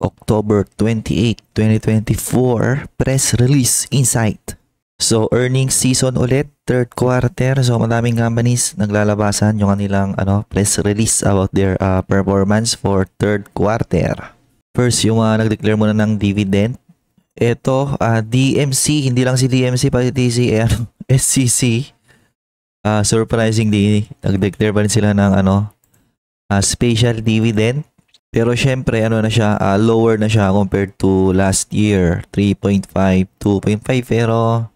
October 28, 2024, press release insight. So, earnings season ulit, third quarter. So, madaming companies naglalabasan yung kanilang ano, press release about their uh, performance for third quarter. First, yung mga uh, nag-declare muna ng dividend. Ito, uh, DMC, hindi lang si DMC, pati si SCC. Uh, surprisingly, nag-declare pa rin sila ng ano, uh, special dividend pero syempre, ano na siya, uh, lower na siya compared to last year. 3.5, 2.5, pero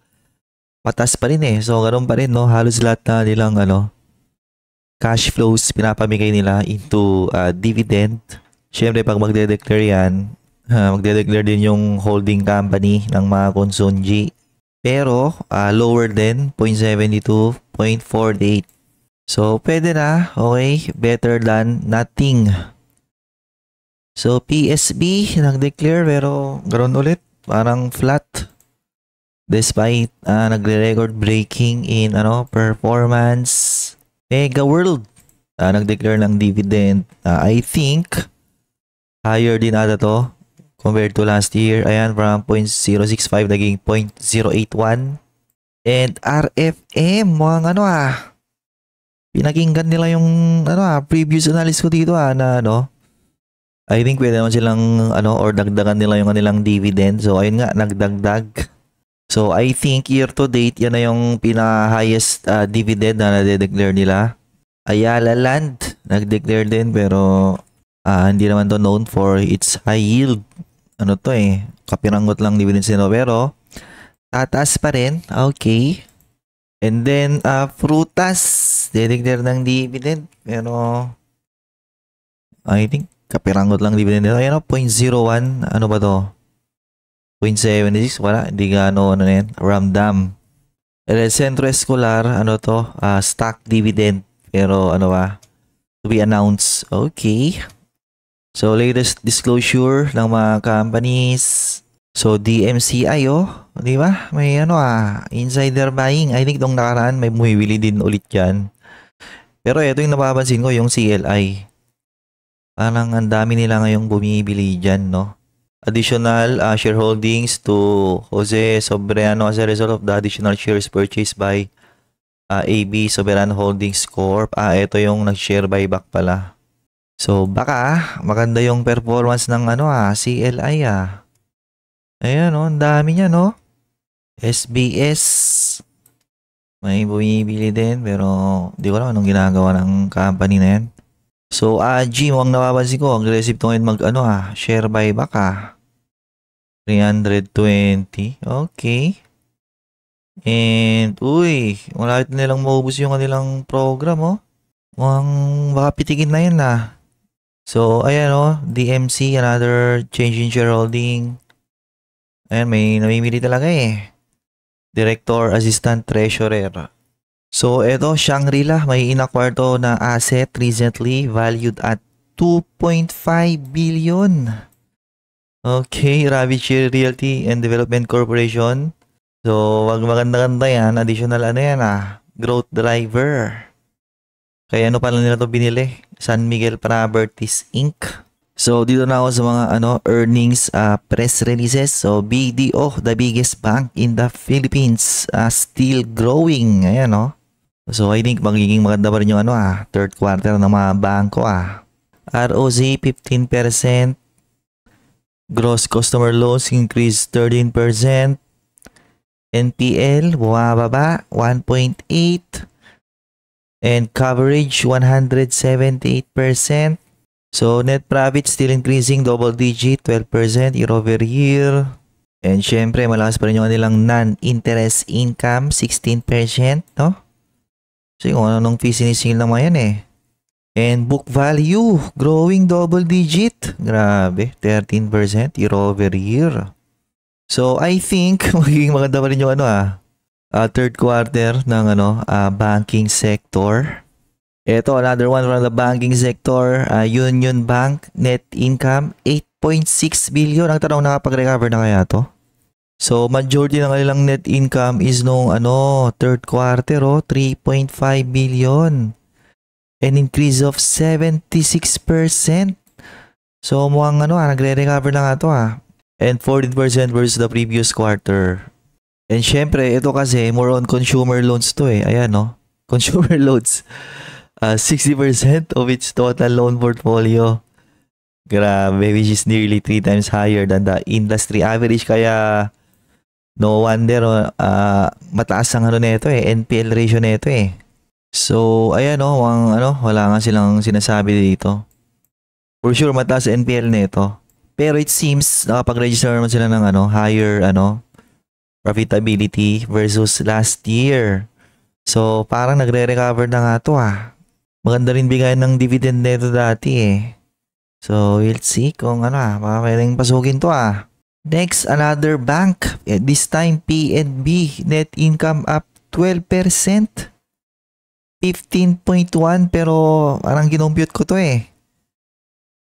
patas pa rin eh. So, ganun pa rin, no? Halos lahat na nilang, ano, cash flows pinapamigay nila into uh, dividend. Syempre, pag magde-declare yan, uh, magde-declare din yung holding company ng mga konsonji. Pero, uh, lower din, 0.72, 0.48. So, pwede na, okay? Better than nothing. So, PSB, nag-declare pero ganoon ulit. Parang flat. Despite uh, nagre-record breaking in ano performance. Mega World, uh, nag-declare ng dividend. Uh, I think, higher din ata to compared to last year. Ayan, from 0.065 naging 0.081. And RFM, mga ano ah, pinakinggan nila yung ano ah, previous analysis ko dito ah, na ano, I think pwede naman silang ano or dagdagan nila yung kanilang dividend. So ayun nga nagdagdag. So I think year to date yan na yung pinaka highest uh, ah, dividend na na-declare nila. Ayala Land nag-declare din pero uh, hindi naman to known for its high yield. Ano to eh, kapirangot lang dividend nila pero tataas pa rin. Okay. And then uh, Frutas, de-declare ng dividend pero I think Kapiranggot lang dividend nito. Ayan o, 0.01. Ano ba to? 0.76. Wala. Hindi gaano ano na yan. Ramdam. El Centro Escolar. Ano to? Uh, stock dividend. Pero ano ba? To be announced. Okay. So, latest disclosure ng mga companies. So, DMCI, oh. Di ba? May ano ah, insider buying. I think nung nakaraan, may bumiwili din ulit yan. Pero ito yung napapansin ko, yung CLI. Parang ang dami nila ngayong bumibili dyan, no? Additional uh, shareholdings to Jose Soberano as a result of the additional shares purchased by uh, AB Soberan Holdings Corp. Ah, ito yung nag-share buyback pala. So, baka maganda yung performance ng ano ah, CLI ah. Ayan oh, ang dami niya no. SBS. May bumibili din pero di ko alam anong ginagawa ng company na yan. So, ah, uh, Jim, ang napapansin ko, aggressive to ngayon mag, ano ah, share buyback ah. 320. Okay. And, uy, wala ito nilang maubos yung kanilang program, oh. Mukhang baka pitikin na yun, ah. So, ayan, oh, DMC, another change in shareholding. Ayan, may namimili talaga, eh. Director, Assistant, Treasurer. So, eto, Shangri-La, may inacquire na asset recently valued at 2.5 billion. Okay, Ravichi Realty and Development Corporation. So, wag maganda-ganda yan. Additional ano yan ah, growth driver. Kaya ano pala nila to binili? San Miguel Properties Inc. So, dito na ako sa mga ano earnings uh, press releases. So, BDO, the biggest bank in the Philippines, uh, still growing. Ayan, no? Oh. So I think magiging maganda pa rin yung ano ah, third quarter ng mga bangko ah. ROC 15%, gross customer loans increased 13%, NPL bumababa 1.8 and coverage 178%. So net profit still increasing double digit 12% year over year. And syempre malakas pa rin yung kanilang non-interest income 16%, no? So yung anong fee sinisingil naman yan eh. And book value, growing double digit. Grabe, 13% year over year. So I think magiging maganda pa rin yung ano ah, uh, third quarter ng ano, uh, banking sector. Ito, another one from the banking sector, uh, Union Bank, net income, 8.6 billion. Ang tanong, nakapag-recover na kaya to? So majority ng kanilang net income is nung ano, third quarter oh, 3.5 billion. An increase of 76%. So mukhang ano, ah, nagre-recover na nga to ah. And 14% versus the previous quarter. And syempre, ito kasi more on consumer loans to eh. Ayan no, consumer loans. Uh, ah, 60% of its total loan portfolio. Grabe, which is nearly 3 times higher than the industry average. Kaya No wonder uh, mataas ang ano nito eh, NPL ratio nito eh. So, ayan oh, wang, ano, wala nga silang sinasabi dito. For sure mataas NPL nito. Pero it seems nakapag-register naman sila ng ano, higher ano profitability versus last year. So, parang nagre-recover na nga to ah. Maganda rin bigayan ng dividend nito dati eh. So, we'll see kung ano ah, baka pwedeng pasukin to ah. Next, another bank. Eh, this time, PNB. Net income up 12%. 15.1 pero parang ginompute ko to eh.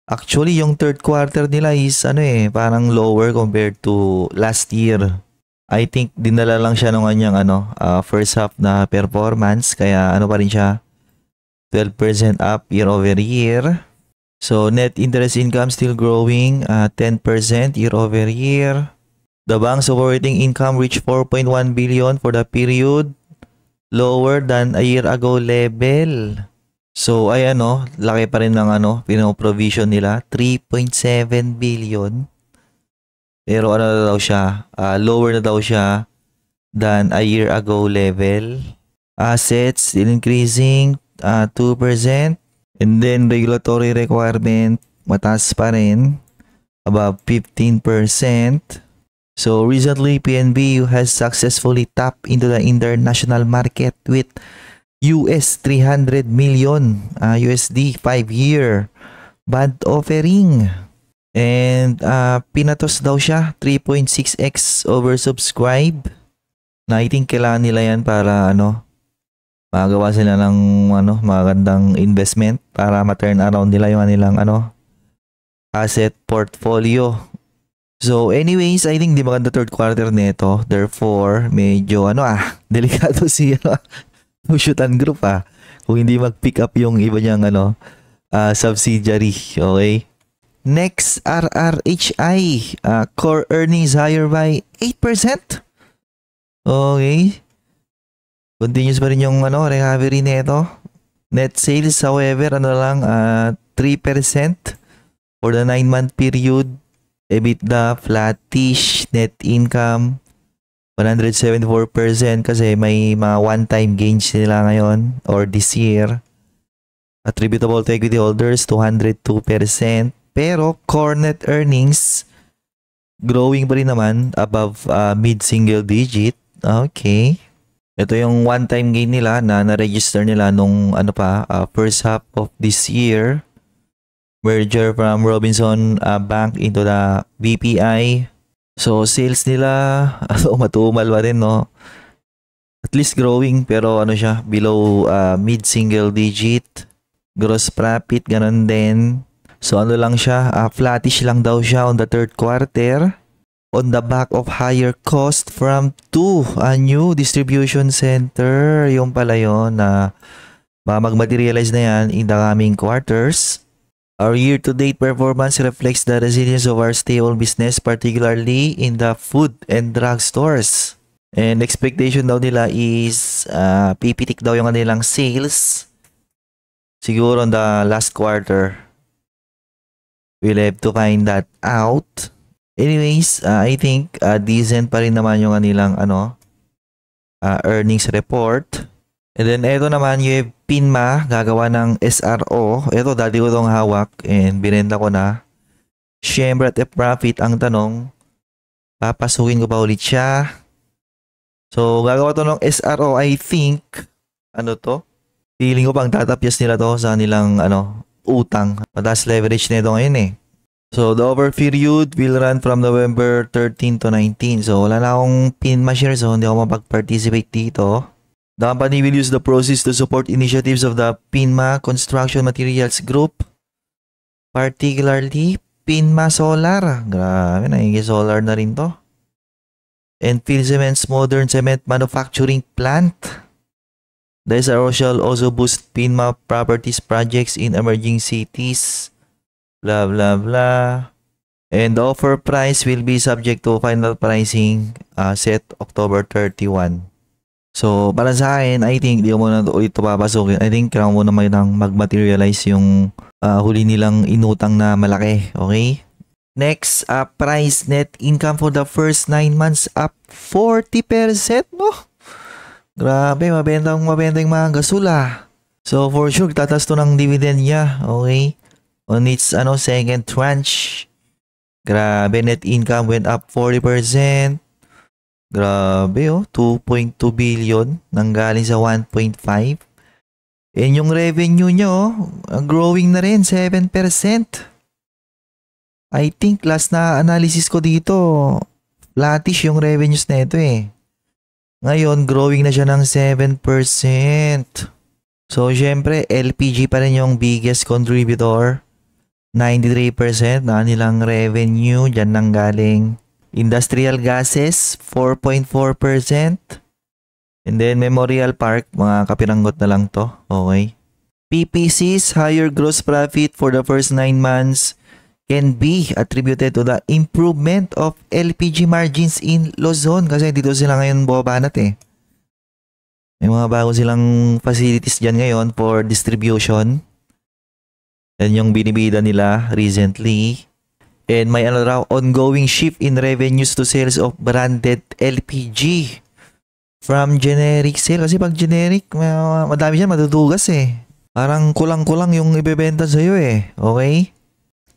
Actually, yung third quarter nila is ano eh, parang lower compared to last year. I think dinala lang siya ng kanyang ano, uh, first half na performance kaya ano pa rin siya 12% up year over year. So net interest income still growing uh, 10% year over year. The bank's operating income reached 4.1 billion for the period, lower than a year ago level. So ay ano, oh, laki pa rin ng ano, pinoprovision nila, 3.7 billion. Pero ano na daw siya, uh, lower na daw siya than a year ago level. Assets still increasing uh, 2%. And then regulatory requirement, mataas pa rin, about 15%. So recently, PNB has successfully tapped into the international market with US 300 million uh, USD 5-year bond offering. And uh, pinatos daw siya 3.6x oversubscribe. Na I think kailangan nila yan para ano Magagawa sila ng ano, magandang investment para ma-turn around nila yung nilang ano, asset portfolio. So anyways, I think di maganda third quarter nito. Therefore, medyo ano ah, delikado si ano, Shootan Group ah. Kung hindi mag-pick up yung iba niyang ano, uh, subsidiary, okay? Next, RRHI, uh, ah, core earnings higher by 8%. Okay. Continuous pa rin yung ano, recovery nito. Net sales, however, ano lang, uh, ah, 3% for the 9-month period. EBITDA, flattish. Net income, 174% kasi may mga one-time gains nila ngayon or this year. Attributable to equity holders, 202%. Pero core net earnings, growing pa rin naman above uh, mid-single digit. Okay. Ito yung one-time gain nila na na-register nila nung ano pa, uh, first half of this year. Merger from Robinson uh, Bank into the BPI. So sales nila, ano, matumal pa rin no. At least growing pero ano siya, below uh, mid-single digit. Gross profit, ganun din. So ano lang siya, uh, flattish lang daw siya on the third quarter on the back of higher cost from to a new distribution center yung pala yon na uh, mag-materialize na yan in the coming quarters our year-to-date performance reflects the resilience of our stable business particularly in the food and drug stores and expectation daw nila is uh, pipitik daw yung kanilang sales siguro on the last quarter we'll have to find that out Anyways, uh, I think uh, decent pa rin naman yung kanilang ano uh, earnings report. And then ito naman yung Pinma gagawa ng SRO. Ito dati ko tong hawak and binenta ko na. Siyempre at profit ang tanong, papasukin ko ba ulit siya? So gagawa to ng SRO I think ano to? Feeling ko pang tatapyas nila to sa nilang ano utang. Mataas leverage nito ngayon eh. So, the offer period will run from November 13 to 19. So, wala na akong pin ma-share so hindi ako mapag-participate dito. The company will use the process to support initiatives of the PINMA Construction Materials Group, particularly PINMA Solar. Grabe, nagiging solar na rin to. And Phil Cement's Modern Cement Manufacturing Plant. The SRO shall also boost PINMA properties projects in emerging cities blah blah blah. And the offer price will be subject to final pricing uh, set October 31. So, para sa akin, I think, di ko muna ulit ito papasukin. I think, kailangan muna may nang mag-materialize yung uh, huli nilang inutang na malaki. Okay? Next, uh, price net income for the first 9 months up 40% mo. grabe, mabenta ang mabenta yung mga gasula. So, for sure, to ng dividend niya. Okay? on its ano second tranche. Grabe, net income went up 40%. Grabe oh, 2.2 billion nanggaling sa 1.5. And yung revenue nyo, oh, growing na rin, 7%. I think last na analysis ko dito, flattish yung revenues na ito eh. Ngayon, growing na siya ng 7%. So, syempre, LPG pa rin yung biggest contributor. 93% na nilang revenue, dyan nang galing. Industrial gases, 4.4%. And then Memorial Park, mga kapiranggot na lang to. Okay. PPCs, higher gross profit for the first 9 months can be attributed to the improvement of LPG margins in Luzon. Kasi dito sila ngayon bumabanat eh. May mga bago silang facilities dyan ngayon for distribution and yung binibida nila recently. And may ano raw, ongoing shift in revenues to sales of branded LPG from generic sale. Kasi pag generic, madami siya, matutugas eh. Parang kulang-kulang yung ibebenta sa'yo eh. Okay?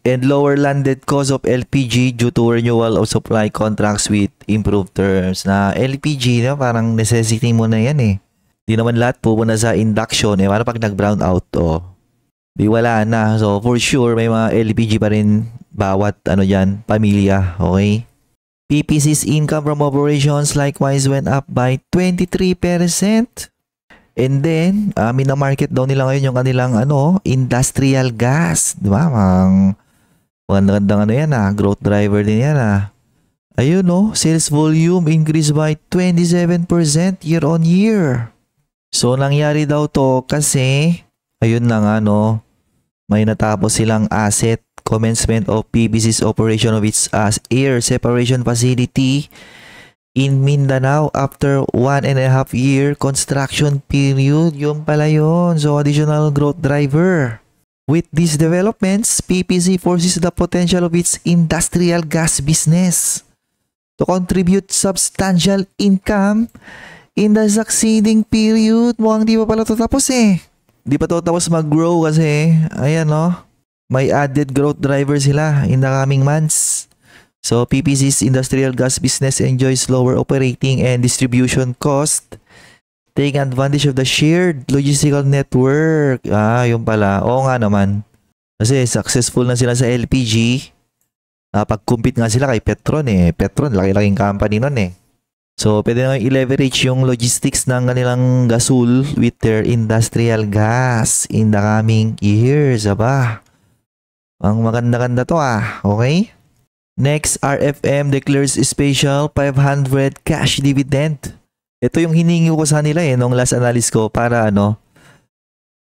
And lower landed cost of LPG due to renewal of supply contracts with improved terms. Na LPG, na, parang necessity mo na yan eh. Di naman lahat pupunta sa induction eh. Para pag nag-brown out, oh di wala na. So, for sure, may mga LPG pa rin bawat ano diyan, pamilya, okay? PPC's income from operations likewise went up by 23%. And then, uh, minamarket daw nila ngayon yung kanilang ano, industrial gas. Di ba? Mang, magandang ano yan ah, growth driver din yan ah. Ayun no, sales volume increased by 27% year on year. So, nangyari daw to kasi, ayun na nga no, may natapos silang asset commencement of PBC's operation of its as uh, air separation facility in Mindanao after one and a half year construction period. Yun pala yun. So, additional growth driver. With these developments, PPC forces the potential of its industrial gas business to contribute substantial income in the succeeding period. Mukhang di pa pala ito tapos eh. Di pa to tapos mag-grow kasi, ayan no, may added growth driver sila in the coming months. So PPC's industrial gas business enjoys lower operating and distribution cost. Taking advantage of the shared logistical network. Ah, yun pala. Oo nga naman. Kasi successful na sila sa LPG. Ah, pag-compete nga sila kay Petron eh. Petron, laki-laking company nun eh. So, pwede na i-leverage yung logistics ng kanilang gasol with their industrial gas in the coming years, aba. Ang maganda-ganda to ah, okay? Next, RFM declares special 500 cash dividend. Ito yung hiningi ko sa nila eh, nung last analysis ko para ano,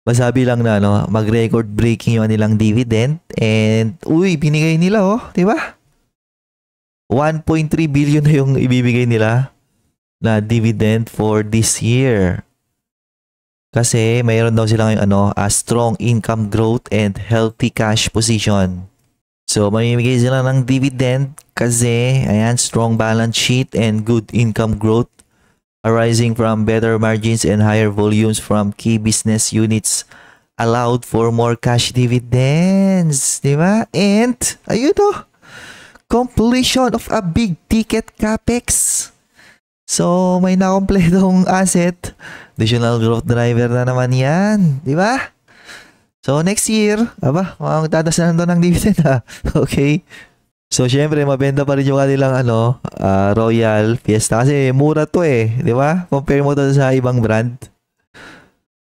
masabi lang na ano, mag-record breaking yung nilang dividend and uy, binigay nila oh, di ba? 1.3 billion na yung ibibigay nila na dividend for this year. Kasi mayroon daw sila ngayong ano, a strong income growth and healthy cash position. So, mamimigay sila ng dividend kasi, ayan, strong balance sheet and good income growth arising from better margins and higher volumes from key business units allowed for more cash dividends. Di ba? And, ayun to, oh, completion of a big ticket capex. So, may nakompletong asset. Additional growth driver na naman yan. Di ba? So, next year, aba, magtatas na to ng dividend ha. Ah. okay? So, syempre, mabenta pa rin yung kanilang ano, uh, Royal Fiesta. Kasi mura to eh. Di ba? Compare mo to sa ibang brand.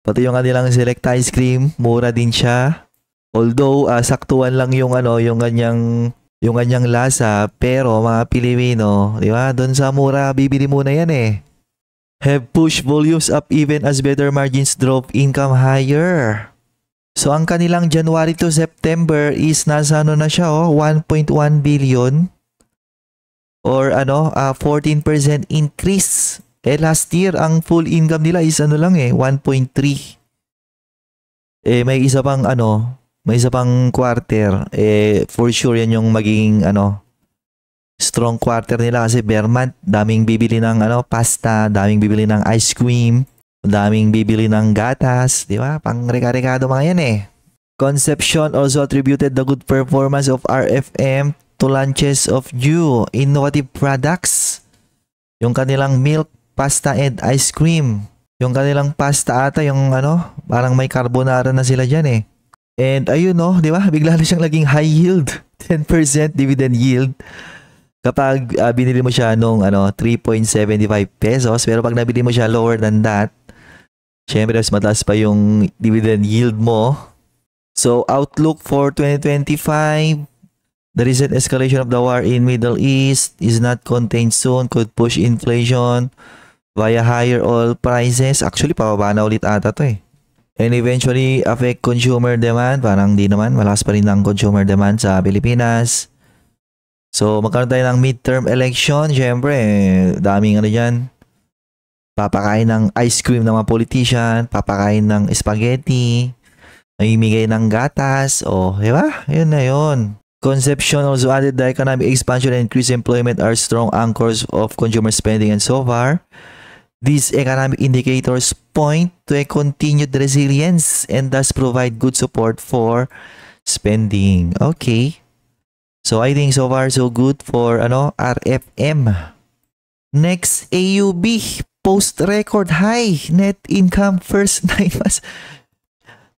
Pati yung kanilang select ice cream, mura din siya. Although, uh, ah, saktuan lang yung ano, yung kanyang yung kanyang lasa. Pero mga Pilipino, di ba? Doon sa mura, bibili muna yan eh. Have pushed volumes up even as better margins drop income higher. So ang kanilang January to September is nasa ano na siya oh, 1.1 billion or ano, uh, 14% increase. Eh last year ang full income nila is ano lang eh, 1.3. Eh may isa pang ano, may isa pang quarter, eh, for sure yan yung magiging, ano, strong quarter nila kasi Vermont, daming bibili ng, ano, pasta, daming bibili ng ice cream, daming bibili ng gatas, di ba? Pang reka mga yan eh. Conception also attributed the good performance of RFM to launches of new innovative products. Yung kanilang milk, pasta, and ice cream. Yung kanilang pasta ata, yung ano, parang may carbonara na sila dyan eh. And ayun no, di ba? Bigla na siyang laging high yield. 10% dividend yield. Kapag uh, binili mo siya nung ano, 3.75 pesos, pero pag nabili mo siya lower than that, syempre mas mataas pa yung dividend yield mo. So, outlook for 2025, the recent escalation of the war in Middle East is not contained soon, could push inflation via higher oil prices. Actually, pababa na ulit ata to eh and eventually affect consumer demand. Parang di naman, malakas pa rin ang consumer demand sa Pilipinas. So, magkaroon tayo ng midterm election. Siyempre, eh, daming ano dyan. Papakain ng ice cream ng mga politician, papakain ng spaghetti, namimigay ng gatas. O, oh, di ba? Yun na yun. Conception also added the economic expansion and increased employment are strong anchors of consumer spending and so far. These economic indicators point to a continued resilience and thus provide good support for spending. Okay. So I think so far so good for ano RFM. Next AUB post record high net income first nine months.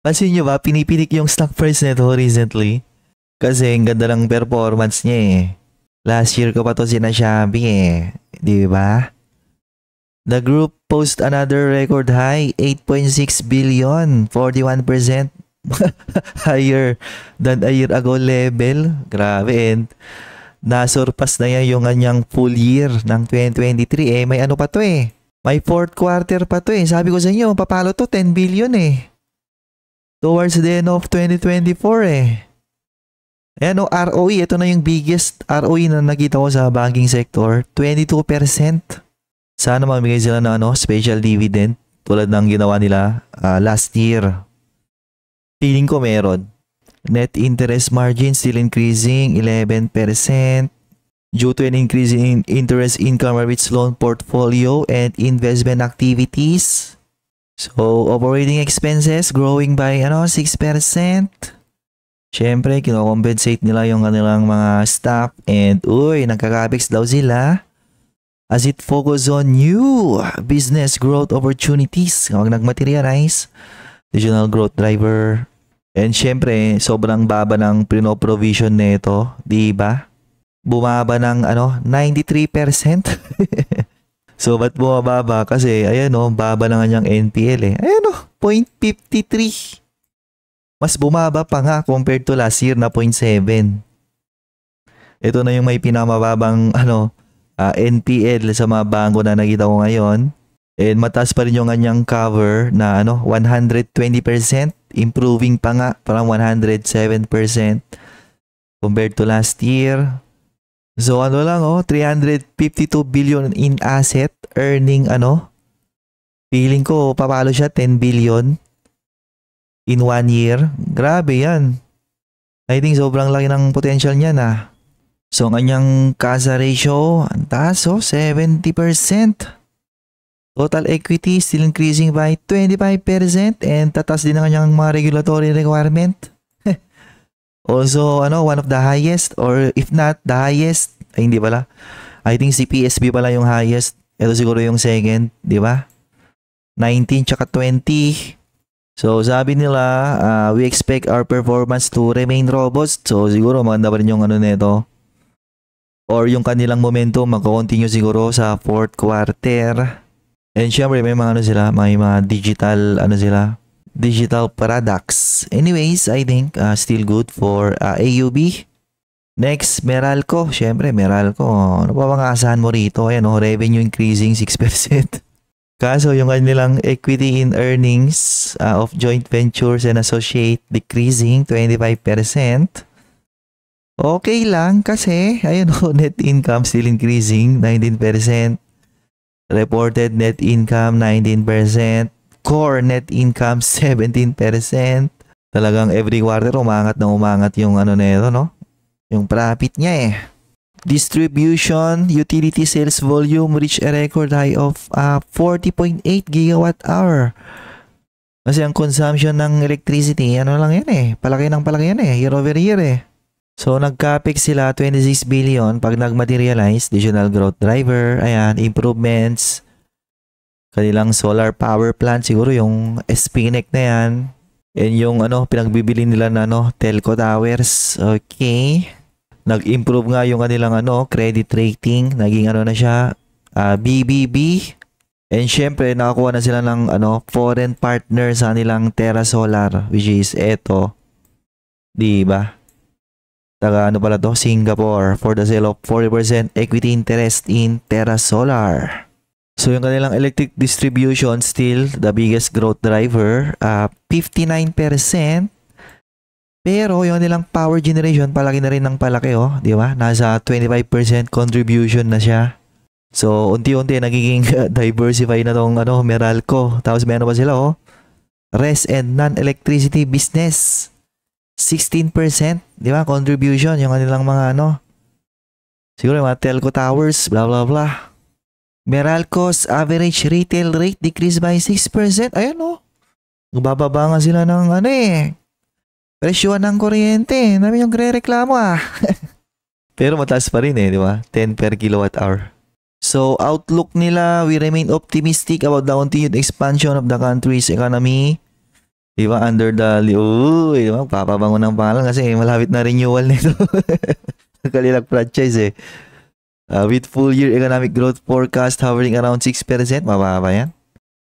Pansin nyo ba, pinipinik yung stock price nito recently? Kasi ang ganda ng performance niya eh. Last year ko pa to sinasabi eh. Di ba? The group post another record high, 8.6 billion, 41% higher than a year ago level. Grabe. And nasurpass na yan yung kanyang full year ng 2023. Eh, may ano pa to eh. May fourth quarter pa to eh. Sabi ko sa inyo, papalo to 10 billion eh. Towards the end of 2024 eh. Ayan o, ROE. Ito na yung biggest ROE na nakita ko sa banking sector. 22%. Sana mamigay sila ng ano, special dividend tulad ng ginawa nila uh, last year. Feeling ko meron. Net interest margin still increasing 11% due to an increase in interest income of its loan portfolio and investment activities. So, operating expenses growing by ano, 6%. Siyempre, kinocompensate nila yung kanilang mga staff and uy, nagka-capex daw sila as it focuses on new business growth opportunities. Huwag nagmaterialize. Regional growth driver. And syempre, sobrang baba ng pinoprovision provision nito, Di ba? Bumaba ng ano, 93%. so, ba't bumaba ba? Kasi, ayan oh, baba na ng NPL eh. Ayan o, 0.53. Mas bumaba pa nga compared to last year na 0.7. Ito na yung may pinamababang ano, uh, ah, NPL sa mga bangko na nakita ko ngayon. And mataas pa rin yung kanyang cover na ano 120%, improving pa nga parang 107% compared to last year. So ano lang oh, 352 billion in asset earning ano. Feeling ko papalo siya 10 billion in one year. Grabe 'yan. I think sobrang laki ng potential niya na. Ah. So, ang kanyang CASA ratio, ang taas, oh, 70%. Total equity still increasing by 25% and tatas din ang kanyang mga regulatory requirement. also, ano, one of the highest or if not, the highest, ay hindi pala. I think si PSB pala yung highest. Ito siguro yung second, di ba? 19 tsaka 20. So sabi nila, uh, we expect our performance to remain robust. So siguro maganda pa rin yung ano nito or yung kanilang momentum magko-continue siguro sa fourth quarter. And syempre may mga ano sila, may mga digital ano sila, digital products. Anyways, I think uh, still good for uh, AUB. Next, Meralco. Syempre, Meralco. Ano pa bang aasahan mo rito? Ayan, oh, revenue increasing 6%. Kaso yung kanilang equity in earnings uh, of joint ventures and associate decreasing 25%. Okay lang kasi, ayun o, net income still increasing, 19%. Reported net income, 19%. Core net income, 17%. Talagang every quarter, umangat na umangat yung ano na ito, no? Yung profit niya eh. Distribution, utility sales volume reached a record high of uh, ah, 40.8 gigawatt hour. Kasi ang consumption ng electricity, ano lang yan eh, palaki ng palaki yan eh, year over year eh. So, nag-capex sila 26 billion pag nag-materialize, additional growth driver, ayan, improvements, kanilang solar power plant, siguro yung SPNEC na yan, and yung ano, pinagbibili nila na ano, telco towers, okay. Nag-improve nga yung kanilang ano, credit rating, naging ano na siya, uh, ah, BBB, and syempre, nakakuha na sila ng ano, foreign partner sa nilang Terra Solar, which is eto, di ba? taga ano pala to, Singapore for the sale of 40% equity interest in Terra Solar. So yung kanilang electric distribution still the biggest growth driver, uh, ah, 59%. Pero yung nilang power generation, palaki na rin ng palaki oh, di ba? Nasa 25% contribution na siya. So unti-unti nagiging ah, diversify na tong ano, Meralco. Tapos meron pa sila oh, rest and non-electricity business. 16%, di ba? Contribution, yung kanilang mga ano. Siguro mga telco towers, blah, blah, blah. Meralco's average retail rate decreased by 6%. Ayan o. Oh. Bababa nga sila ng ano eh. Presyuan ng kuryente. Nami yung re-reklamo ah. Pero mataas pa rin eh, di ba? 10 per kilowatt hour. So, outlook nila, we remain optimistic about the continued expansion of the country's economy Di ba? Under the, uy, di ba? Papabango ng pangalan kasi malapit na renewal nito. Kalilag franchise eh. Uh, with full year economic growth forecast hovering around 6%, mababa yan.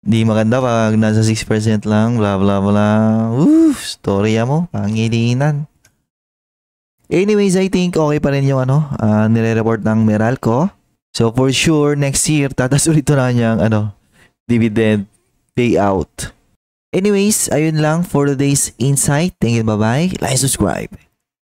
Di maganda pag nasa 6% lang, bla bla bla. Uff! storya mo, pangilinan. Anyways, I think okay pa rin yung ano, uh, nire-report ng Meralco. So for sure, next year, tatas ulit na niyang ano, dividend payout. Anyways, ayun lang for today's insight. Thank you, bye-bye. Like, subscribe.